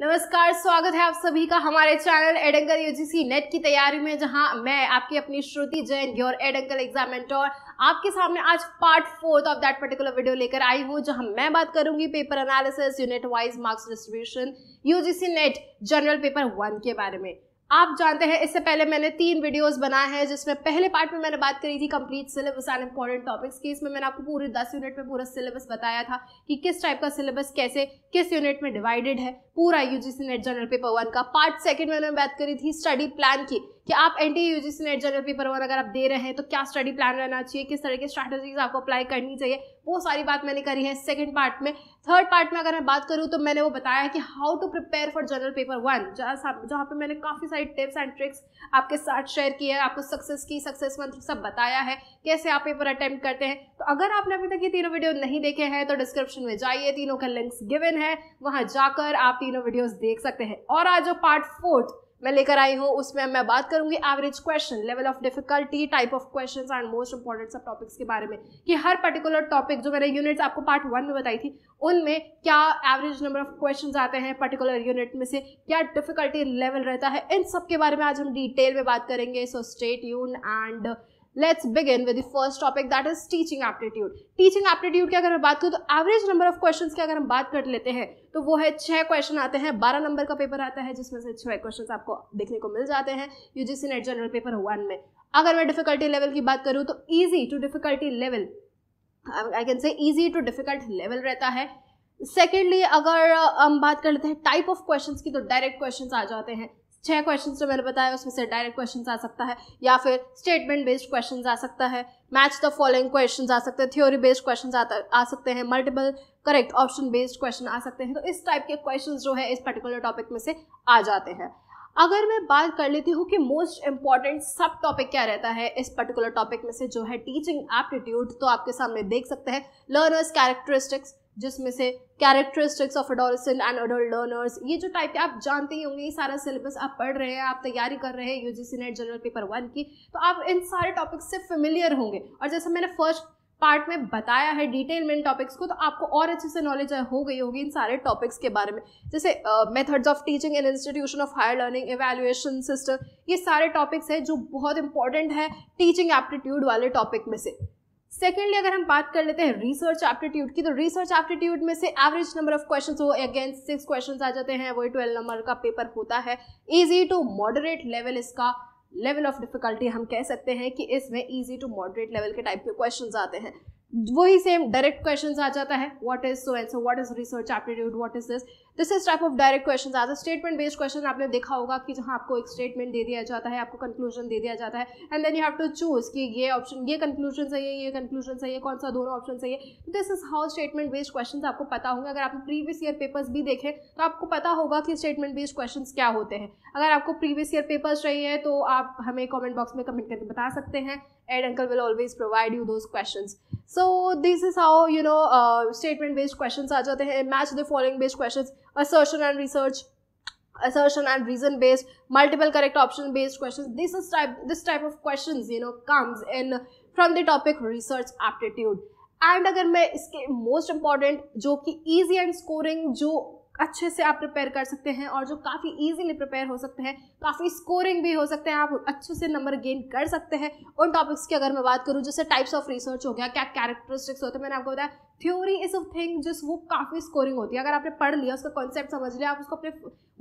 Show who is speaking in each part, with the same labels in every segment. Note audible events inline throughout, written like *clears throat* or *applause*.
Speaker 1: नमस्कार स्वागत है आप सभी का हमारे चैनल एडंगल यूजीसी नेट की तैयारी में जहां मैं आपकी अपनी श्रुति जैन योर एडंगल एग्जाम आपके सामने आज part fourth of that particular video लेकर आई हूं जहां मैं बात करूंगी paper analysis unit wise marks distribution UGC net general paper one के बारे में आप जानते हैं इससे पहले मैंने तीन वीडियोस बनाए हैं जिसमें पहले पार्ट में मैंने बात करी थी complete syllabus and important topics की इसमें मैंने आपको पूरे दस यूनिट में पूरा सिलेबस बताया था कि किस टाइप का सिलेबस कैसे किस यूनिट में डिवाइडेड है पूरा UGC net general paper one का पार्ट सेकेंड में मैंने बात करी थी स्टडी प्लान की कि आप N T U G C net general paper one अगर आप दे रहे हैं तो क्या स्टडी प्लान रहना चाहिए किस तरह की स्ट्रैटेजीज आपको अप्लाई करनी चाहिए वो सारी बात मैंने करी है सेकेंड पार्ट में थर्ड पार्ट में अगर मैं बात करूँ तो मैंने वो बताया कि how to prepare for general paper one जहाँ पे मैंने काफ़ी सारी टिप्स एंड ट्रिक्स आपके साथ शेयर किए हैं आपको सक्सेस की सक्सेस मंथ सब बताया है कैसे आप पेपर अटैम्प्ट करते हैं तो अगर आपने अभी तक ये तीनों वीडियो नहीं देखे हैं तो डिस्क्रिप्शन में जाइए तीनों का लिंक्स गिवन है वहाँ जाकर आप तीनों वीडियोज़ देख सकते हैं और आज जो पार्ट फोर्थ मैं लेकर आई हूँ उसमें मैं बात करूंगी average question level of difficulty type of question and most important sub topics के बारे में कि हर पर्टिकुलर टॉपिक जो मैंने यूनिट्स आपको पार्ट वन में बताई थी उनमें क्या एवरेज नंबर ऑफ क्वेश्चन आते हैं पर्टिकुलर यूनिट में से क्या डिफिकल्टी लेवल रहता है इन सब के बारे में आज हम डिटेल में बात करेंगे सो स्टेट यून and let's begin with the first topic that is teaching aptitude teaching aptitude की अगर मैं बात करूँ तो एवरेज नंबर ऑफ क्वेश्चन की अगर हम बात कर लेते हैं तो वो है छह क्वेश्चन आते हैं बारह नंबर का पेपर आता है जिसमें से छह क्वेश्चन आपको देखने को मिल जाते हैं UGC net general paper one में अगर मैं डिफिकल्टी लेवल की बात करूँ तो easy to difficulty level I can say easy to difficult level रहता है सेकेंडली अगर हम बात कर लेते हैं टाइप ऑफ क्वेश्चन की तो डायरेक्ट क्वेश्चन आ जाते हैं छह क्वेश्चन जो तो मैंने बताया उसमें से डायरेक्ट क्वेश्चन आ सकता है या फिर स्टेटमेंट बेस्ड क्वेश्चन आ सकता है मैच द फॉलोइंग क्वेश्चन आ सकते हैं थ्योरी बेस्ड क्वेश्चन आ सकते हैं multiple correct option based question आ सकते हैं तो इस टाइप के क्वेश्चन जो है इस पर्टिकुलर टॉपिक में से आ जाते हैं अगर मैं बात कर लेती हूँ कि मोस्ट इंपॉर्टेंट सब टॉपिक क्या रहता है इस पर्टिकुलर टॉपिक में से जो है टीचिंग एप्टीट्यूड तो आपके सामने देख सकते हैं लर्नर्स कैरेक्टरिस्टिक्स जिसमें से characteristics of adolescent and adult learners ये जो टाइप के आप जानते ही होंगे ये सारा सिलेबस आप पढ़ रहे हैं आप तैयारी कर रहे हैं U C net general paper one की तो आप इन सारे टॉपिक्स से फेमिलियर होंगे और जैसे मैंने फर्स्ट पार्ट में बताया है डिटेल में इन टॉपिक्स को तो आपको और अच्छे से नॉलेज हो गई होगी इन सारे टॉपिक्स के बारे में जैसे methods of teaching and institution of higher learning evaluation system ये सारे टॉपिक्स हैं जो बहुत इंपॉर्टेंट है टीचिंग एप्टीट्यूड वाले टॉपिक में से सेकेंडली अगर हम बात कर लेते हैं रिसर्च एप्टीट्यूड की तो रिसर्च एप्टीट्यूड में से एवरेज नंबर ऑफ क्वेश्चन हो अगेन सिक्स क्वेश्चन आ जाते हैं वही ट्वेल्व नंबर का पेपर होता है इजी टू मॉडरेट लेवल इसका लेवल ऑफ डिफिकल्टी हम कह सकते हैं कि इसमें ईजी टू मॉडरेट लेवल के टाइप के क्वेश्चन आते हैं वही सेम डायरेक्ट क्वेश्चन आ जाता है what is so and so is research aptitude what is this this is type of direct question आज स्टेटमेंट बेस्ड क्वेश्चन आपने देखा होगा कि जहाँ आपको एक स्टेटमेंट दे दिया जाता है आपको कंक्लूजन दे दिया जाता है and then you have to choose कि ये ऑप्शन ये कंक्लूजन सही है ये कंक्लूजन सही है कौन सा दोनों ऑप्शन सही है this is how statement based question आपको पता होंगे अगर आपने प्रीवियस ईयर पेपर्स भी देखें तो आपको पता होगा कि स्टेटमेंट बेस्ड क्वेश्चन क्या होते हैं अगर आपको प्रीवियस ईयर पेपर्स चाहिए तो आप हमें कॉमेंट बॉक्स में कमेंट करके बता सकते हैं Ed uncle will always provide you those questions. So this is how you know uh, statement based questions are जाते हैं match the following based questions assertion and research assertion and reason based multiple correct option based questions this is type this type of questions you know comes in from the topic research aptitude and अगर मैं इसके most important जो कि easy and scoring जो अच्छे से आप prepare कर सकते हैं और जो काफ़ी ईजिली प्रिपेयर हो सकते हैं काफ़ी स्कोरिंग भी हो सकते हैं आप अच्छे से नंबर गेन कर सकते हैं उन टॉपिक्स की अगर मैं बात करूँ जैसे टाइप्स ऑफ रिसर्च हो गया क्या कैरेक्टरिस्टिक्स होते हैं मैंने आपको बताया थ्योरी इज अ थिंग जिस वो काफ़ी स्कोरिंग होती है अगर आपने पढ़ लिया उसका कॉन्सेप्ट समझ लिया आप उसको अपने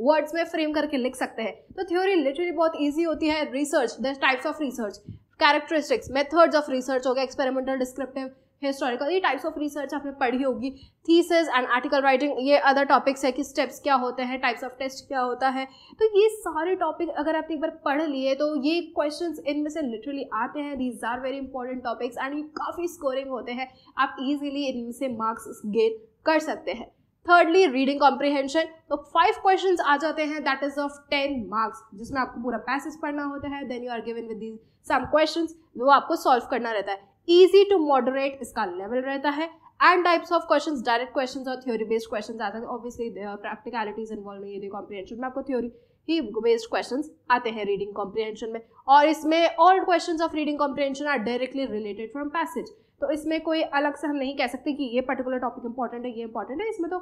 Speaker 1: वर्ड्स में फ्रेम करके लिख सकते हैं तो थ्योरी लिटरली बहुत ईजी होती है research the types of research characteristics methods of research हो गया एक्सपेरिमेंटल डिस्क्रिप्टिव हिस्टोरिकल ये टाइप्स ऑफ रिसर्च आपने पढ़ी होगी थीसिस एंड आर्टिकल राइटिंग ये अदर टॉपिक्स है कि स्टेप्स क्या होते हैं टाइप्स ऑफ टेस्ट क्या होता है तो ये सारे टॉपिक अगर आपने एक बार पढ़ लिए तो ये क्वेश्चन इनमें से लिटरली आते हैं these are very important topics and ये काफ़ी स्कोरिंग होते हैं आप ईजिली इनमें से मार्क्स गेन कर सकते हैं थर्डली रीडिंग कॉम्प्रिहेंशन तो फाइव क्वेश्चन आ जाते हैं that is of ten marks जिसमें आपको पूरा पैसेज पढ़ना होता है then you are given with these some questions वो आपको सॉल्व करना रहता है ईजी टू मॉडरेट इसका लेवल रहता है and types of question direct question और थ्योरी बेस्ड क्वेश्चन आते हैं ऑब्वियसली प्रैक्टिकलिटीज इन्वॉल्व नहीं होती कॉम्प्रीहेंशन में आपको थ्योरी ही बेस्ड क्वेश्चन आते हैं रीडिंग कॉम्प्रीहेंशन में और इसमें all question of reading comprehension are directly related from passage तो इसमें कोई अलग से हम नहीं कह सकते कि ये पर्टिकुलर टॉपिक इंपॉर्टेंट है ये इंपॉर्टेंट है इसमें तो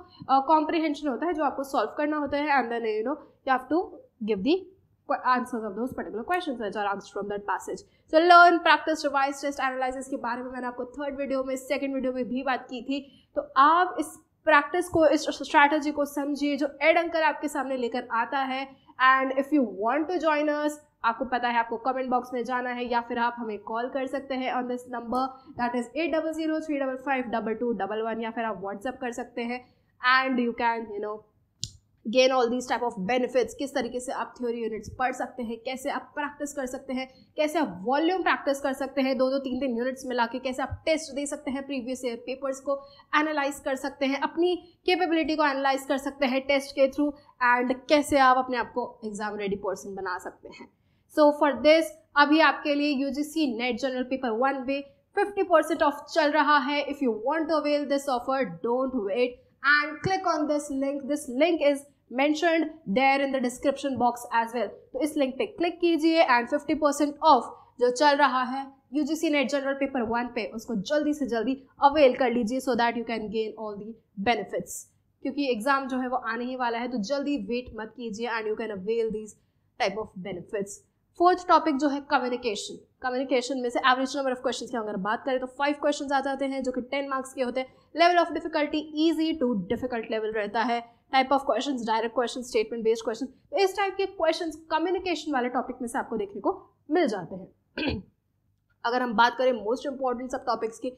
Speaker 1: कॉम्प्रीहेंशन uh, होता है जो आपको सॉल्व करना होता है and then you know you have to give the answers of those particular question which are answer from that passage so learn practice revise test analysis के बारे में मैंने आपको थर्ड वीडियो में सेकेंड वीडियो में भी बात की थी तो आप इस प्रैक्टिस को इस स्ट्रैटेजी को समझिए जो एड अंकर आपके सामने लेकर आता है and if you want to join us आपको पता है आपको कमेंट बॉक्स में जाना है या फिर आप हमें कॉल कर सकते हैं on this number that is at double zero three double five double two double one या फिर आप व्हाट्सअप कर सकते हैं and you can you know gain all these type of benefits किस तरीके से आप थ्योरी यूनिट्स पढ़ सकते हैं कैसे आप प्रैक्टिस कर सकते हैं कैसे आप वॉल्यूम प्रैक्टिस कर सकते हैं दो दो तीन तीन यूनिट्स मिला के कैसे आप टेस्ट दे सकते हैं प्रीवियस ईयर पेपर्स को एनालाइज कर सकते हैं अपनी कैपेबिलिटी को एनालाइज कर सकते हैं टेस्ट के थ्रू एंड कैसे आप अपने आप को एग्जाम रेडी पर्सन बना सकते हैं सो फॉर दिस अभी आपके लिए U G C net general paper one वे फिफ्टी परसेंट ऑफ चल रहा है if you want to avail this offer don't wait and click on this link this link is mentioned there in the description box as well. तो इस link पे click कीजिए and 50% off जो चल रहा है C net general paper one पे उसको जल्दी से जल्दी अवेल कर लीजिए so that you can gain all the benefits क्योंकि एग्जाम जो है वो आने ही वाला है तो जल्दी वेट मत कीजिए and you can avail these type of benefits fourth topic जो है कम्युनिकेशन कम्युनिकेशन में से एवरेज नंबर ऑफ क्वेश्चंस की अगर बात करें तो फाइव क्वेश्चंस आ जाते हैं जो कि टेन मार्क्स के होते हैं level of difficulty easy to difficult level रहता है type of question direct question statement based question तो इस टाइप के क्वेश्चन कम्युनिकेशन वाले टॉपिक में से आपको देखने को मिल जाते हैं *clears throat* अगर हम बात करें मोस्ट इंपॉर्टेंट सब टॉपिक्स की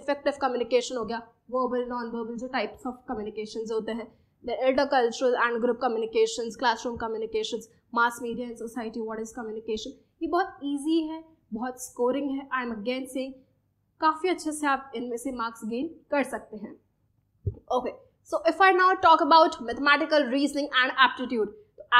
Speaker 1: इफेक्टिव कम्युनिकेशन हो गया वर्बल नॉन वर्बल जो टाइप्स ऑफ कम्युनिकेशन होते हैं cultural and group communication classroom communication mass media and society what is communication ये बहुत ईजी है बहुत स्कोरिंग है आई एम अगेन सेंग काफ़ी अच्छे से आप इनमें से मार्क्स गेन कर सकते हैं okay okay. So if I now talk about mathematical reasoning and aptitude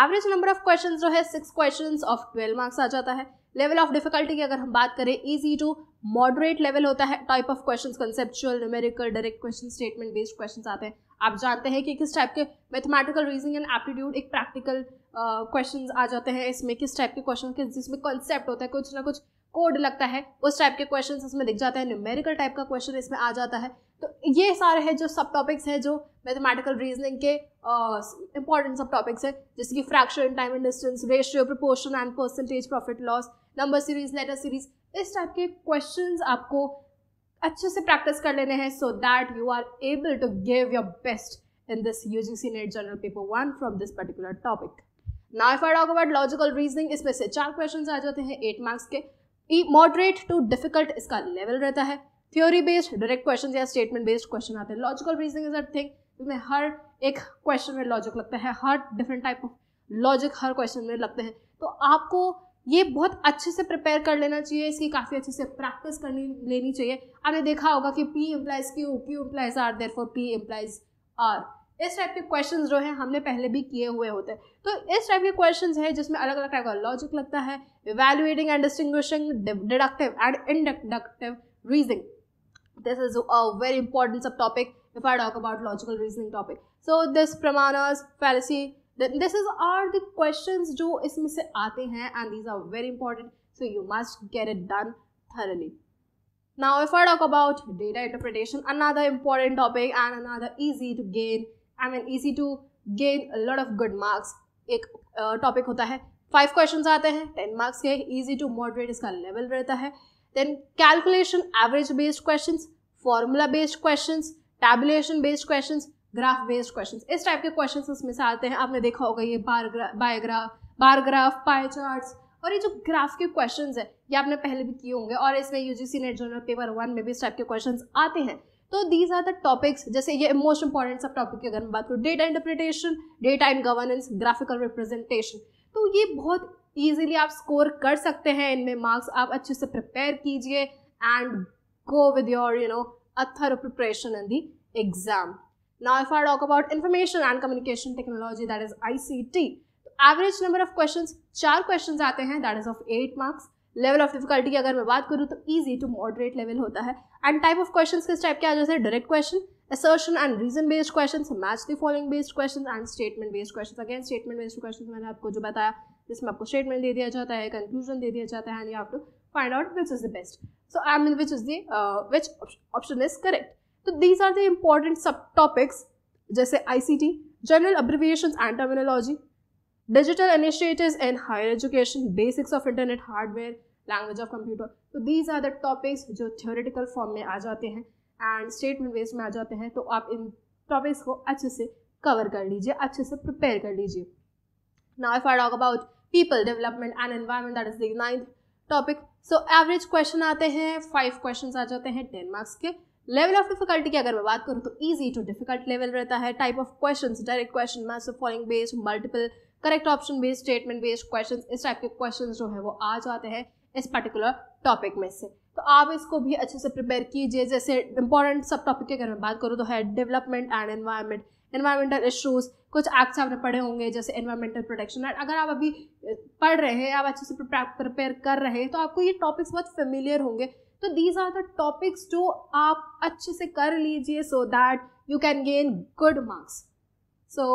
Speaker 1: average number of question जो है six question of twelve marks आ जाता है लेवल ऑफ डिफिकल्टी की अगर हम बात करें ईजी टू मॉडरेट लेवल होता है type of question conceptual numerical direct question statement based question आते हैं आप जानते हैं कि किस टाइप के मैथमेटिकल रीजनिंग एंड एप्टीट्यूड एक प्रैक्टिकल क्वेश्चन uh, आ जाते हैं इसमें किस टाइप के क्वेश्चन जिसमें कॉन्सेप्ट होता है कुछ ना कुछ कोड लगता है उस टाइप के क्वेश्चन इसमें दिख जाते हैं न्यूमेरिकल टाइप का क्वेश्चन इसमें आ जाता है तो ये सारे हैं जो सब टॉपिक्स हैं जो मैथमेटिकल रीजनिंग के इंपॉर्टेंट सब टॉपिक्स हैं जैसे कि fraction time and distance ratio proportion and percentage profit loss number series letter series इस टाइप के क्वेश्चन आपको अच्छे से प्रैक्टिस कर लेने हैं so that you are able to give your best in this UGC NET General Paper 1 from this particular topic. Now if I talk about logical reasoning, इसमें से चार क्वेश्चन आ जाते हैं एट मार्क्स के ई मॉडरेट टू डिफिकल्ट इसका level रहता है थ्योरी बेस्ड डायरेक्ट क्वेश्चन या स्टेटमेंट बेस्ड क्वेश्चन आते हैं logical reasoning is a thing जिसमें हर एक क्वेश्चन में लॉजिक लगता है हर डिफरेंट टाइप ऑफ लॉजिक हर क्वेश्चन में लगते हैं तो आपको ये बहुत अच्छे से प्रिपेयर कर लेना चाहिए इसकी काफ़ी अच्छे से प्रैक्टिस करनी लेनी चाहिए आपने देखा होगा कि P implies Q Q implies R therefore P implies R इस टाइप के क्वेश्चन जो है हमने पहले भी किए हुए होते हैं तो इस टाइप के क्वेश्चन है जिसमें अलग अलग टाइप का लॉजिक लगता है evaluating and distinguishing deductive and inductive reasoning this is a very important subtopic if i talk about logical reasoning topic so this pramanas fallacy this is are the questions jo isme se aate hain and these are very important so you must get it done thoroughly now if i talk about data interpretation another important topic and another easy to gain I mean easy to gain lot of good marks एक topic uh, होता है five question आते हैं ten marks के easy to moderate इसका level रहता है then calculation average based question formula based question tabulation based question graph based question इस टाइप के क्वेश्चन इसमें से आते हैं आपने देखा होगा ये बारग्रा बायोग्राफ बारग्राफ पाई चार्ट और ये जो ग्राफ के क्वेश्चन है ये आपने पहले भी किए होंगे और इसमें UGC net general paper one में भी इस टाइप के क्वेश्चन आते हैं तो दीज आर द टॉपिक्स जैसे ये मोस्ट इंपॉर्टेंट सब टॉपिक तो तो की अगर मैं बात करूँ data interpretation data and governance graphical representation तो ये बहुत ईजिली आप स्कोर कर सकते हैं इनमें मार्क्स आप अच्छे से प्रिपेयर कीजिए and go with your you know other preparation in the exam now if are talk about information and communication technology that is I C T average number of question चार question आते हैं that is of eight marks level of difficulty की अगर मैं बात करूँ तो easy to moderate level होता है एंड टाइप ऑफ क्वेश्चन किस टाइप के आ हैं direct question assertion and reason based question match the following based question and statement based question again statement based question मैंने आपको जो बताया जिसमें आपको स्टेटमेंट दे दिया जाता है कंक्लूजन दे दिया जाता है and you have to find out which is the best so I mean which is the which option is correct तो these are the important sub topics जैसे I C T general abbreviation and terminology digital initiative in higher education basics of internet hardware language of computer तो these are the topics जो theoretical form में आ जाते हैं and statement based में आ जाते हैं तो आप इन टॉपिक्स को अच्छे से कवर कर लीजिए अच्छे से प्रिपेयर कर लीजिए now if I talk about people development and environment that is the ninth topic so average question आते हैं फाइव क्वेश्चन आ जाते हैं टेन मार्क्स के लेवल ऑफ डिफिकल्टी की अगर मैं बात करूँ तो ईजी टू डिफिकल्ट लेवल रहता है type of question direct question maths following based multiple correct option based statement based question इस टाइप के क्वेश्चन जो है वो आ जाते हैं इस पर्टिकुलर टॉपिक में से तो आप इसको भी अच्छे से प्रिपेयर कीजिए जैसे इंपॉर्टेंट सब टॉपिक की अगर मैं बात करूँ तो है development and environment environmental issues कुछ एक्ट्स आपने पढ़े होंगे जैसे एनवायरमेंटल प्रोटेक्शन एंड अगर आप अभी पढ़ रहे हैं आप अच्छे से प्रिपेयर कर रहे हैं तो आपको ये टॉपिक्स बहुत फेमिलियर होंगे तो दीज आर द टॉपिक्स जो आप अच्छे से कर लीजिए so that you can gain good marks so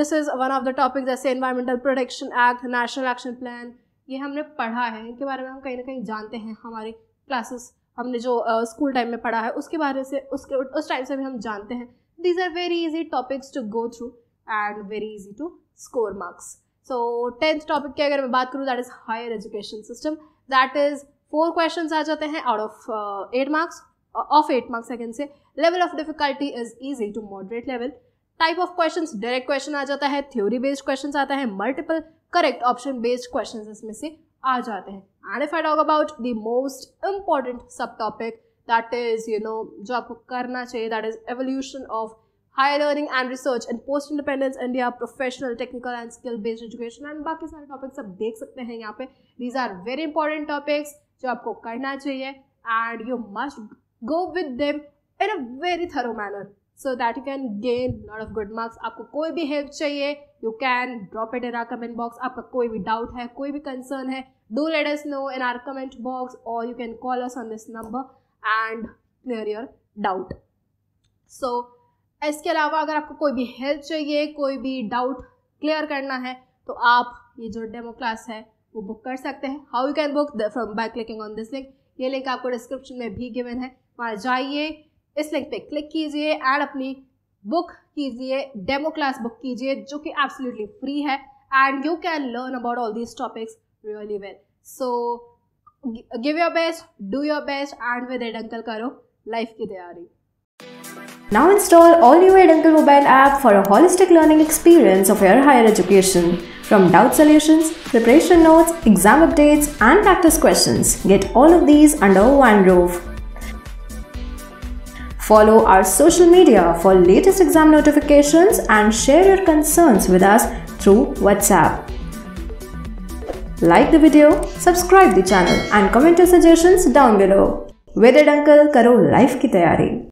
Speaker 1: this is one of the topic जैसे environmental protection act national action plan ये हमने पढ़ा है इनके बारे में हम कहीं ना कहीं जानते हैं हमारे क्लासेस हमने जो स्कूल टाइम में पढ़ा है उसके बारे से उसके उस टाइम से भी हम जानते हैं these are very easy topics to go through and very easy to score marks so tenth topic की अगर मैं बात करूँ that is higher education system that is four question आ जाते हैं out of eight marks of eight marks I can say level of difficulty is easy to moderate level type of question direct question आ जाता है theory based question आता है multiple correct option based question इसमें से आ जाते हैं and if I talk about the most important sub topic that is you know जो आपको करना चाहिए that is evolution of higher learning and research and post independence India professional technical and skill based education and बाकी सारे टॉपिक्स आप देख सकते हैं यहाँ पे these are very important topics जो आपको करना चाहिए and you must go with them in a very thorough manner so that you can gain lot of good marks आपको कोई भी हेल्प चाहिए you can drop it in our comment box आपका कोई भी डाउट है कोई भी कंसर्न है do let us know in our comment box और you can call us on this number and clear your doubt so इसके अलावा अगर आपको कोई भी हेल्प चाहिए कोई भी डाउट क्लियर करना है तो आप ये जो डेमो क्लास है वो बुक कर सकते हैं how you can book from by clicking on this link ये लिंक आपको डिस्क्रिप्शन में भी गिवन है वहाँ जाइए इस लिंक पे क्लिक कीजिए एंड अपनी बुक कीजिए डेमो क्लास बुक कीजिए जो कि एब्सोल्युटली फ्री है and you can learn about all these topics really well so give your best do your best and with Eduncle करो लाइफ की तैयारी Now install all new Eduncle mobile app for a holistic learning experience of your higher education. From doubt solutions, preparation notes, exam updates, and practice questions, get all of these under one roof. Follow our social media for latest exam notifications and share your concerns with us through WhatsApp. Like the video, subscribe the channel and comment your suggestions down below. With uncle, karo life ki tayari.